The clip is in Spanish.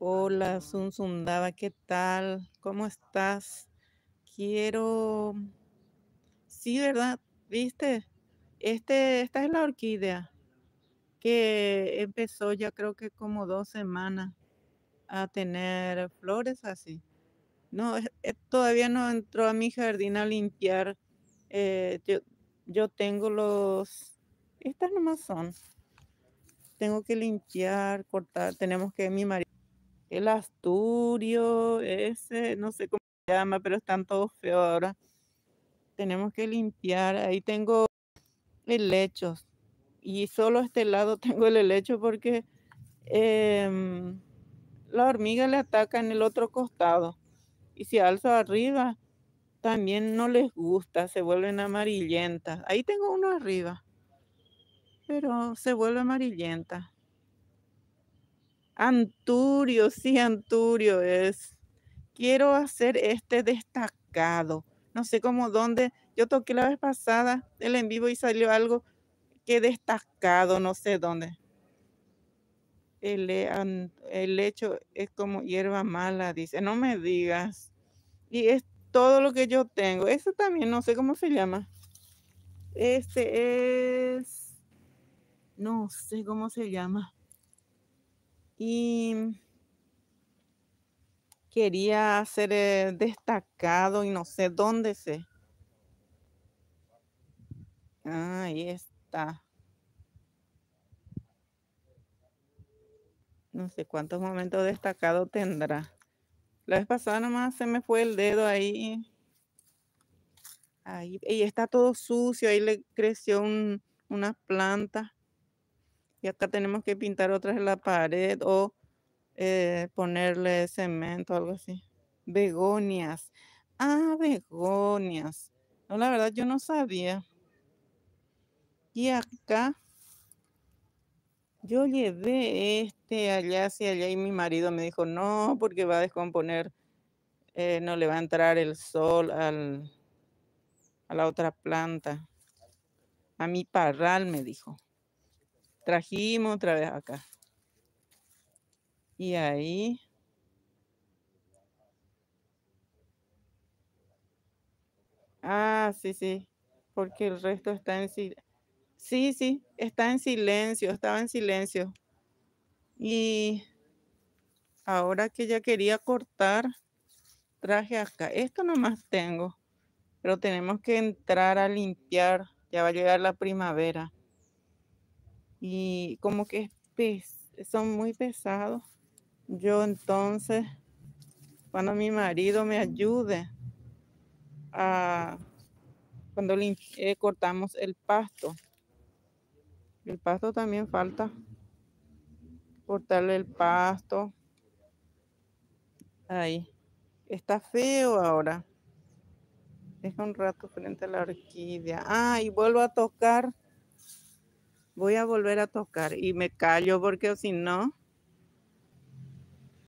Hola, Sundaba, ¿qué tal? ¿Cómo estás? Quiero... Sí, ¿verdad? ¿Viste? Este, esta es la orquídea que empezó ya creo que como dos semanas a tener flores así. No, eh, eh, todavía no entró a mi jardín a limpiar. Eh, yo, yo tengo los... Estas nomás son. Tengo que limpiar, cortar. Tenemos que mi marido el asturio, ese, no sé cómo se llama, pero están todos feos ahora. Tenemos que limpiar. Ahí tengo helechos. Y solo este lado tengo el helecho porque em, la hormiga le ataca en el otro costado. Y si alzo arriba, también no les gusta, se vuelven amarillentas. Ahí tengo uno arriba, pero se vuelve amarillenta. Anturio, sí, Anturio es. Quiero hacer este destacado. No sé cómo, dónde. Yo toqué la vez pasada el en vivo y salió algo que destacado, no sé dónde. El, el hecho es como hierba mala, dice. No me digas. Y es todo lo que yo tengo. Ese también, no sé cómo se llama. Este es. No sé cómo se llama. Y quería ser eh, destacado y no sé dónde sé. Ah, ahí está. No sé cuántos momentos destacados tendrá. La vez pasada nomás se me fue el dedo ahí. Ahí está todo sucio, ahí le creció una planta y acá tenemos que pintar otra en la pared o eh, ponerle cemento, algo así. Begonias. Ah, begonias. No, la verdad yo no sabía. Y acá yo llevé este allá hacia allá y mi marido me dijo, no, porque va a descomponer, eh, no le va a entrar el sol a la otra planta. A mi parral, me dijo. Trajimos otra vez acá. Y ahí. Ah, sí, sí. Porque el resto está en silencio. Sí, sí, está en silencio, estaba en silencio. Y ahora que ya quería cortar, traje acá. Esto nomás tengo, pero tenemos que entrar a limpiar. Ya va a llegar la primavera y como que son muy pesados. Yo entonces, cuando mi marido me ayude cuando le, eh, cortamos el pasto, el pasto también falta cortarle el pasto. Ahí. Está feo ahora. Deja un rato frente a la orquídea. Ah, y vuelvo a tocar voy a volver a tocar y me callo porque si no,